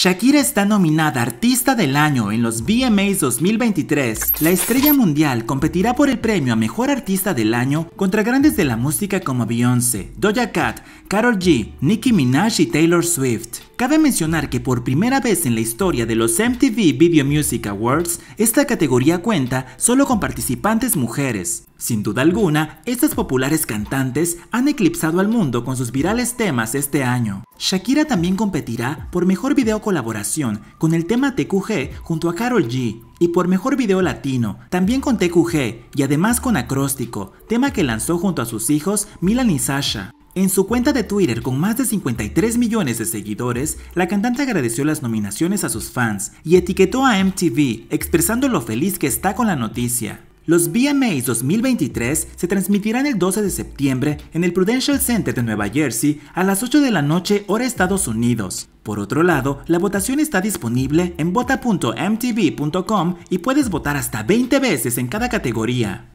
Shakira está nominada Artista del Año en los VMAs 2023. La estrella mundial competirá por el premio a Mejor Artista del Año contra grandes de la música como Beyoncé, Doja Cat, Carol G, Nicki Minaj y Taylor Swift. Cabe mencionar que por primera vez en la historia de los MTV Video Music Awards, esta categoría cuenta solo con participantes mujeres. Sin duda alguna, estas populares cantantes han eclipsado al mundo con sus virales temas este año. Shakira también competirá por Mejor Video Colaboración con el tema TQG junto a Carol G y por Mejor Video Latino, también con TQG y además con Acróstico, tema que lanzó junto a sus hijos Milan y Sasha. En su cuenta de Twitter con más de 53 millones de seguidores, la cantante agradeció las nominaciones a sus fans y etiquetó a MTV expresando lo feliz que está con la noticia. Los VMAs 2023 se transmitirán el 12 de septiembre en el Prudential Center de Nueva Jersey a las 8 de la noche hora Estados Unidos. Por otro lado, la votación está disponible en vota.mtv.com y puedes votar hasta 20 veces en cada categoría.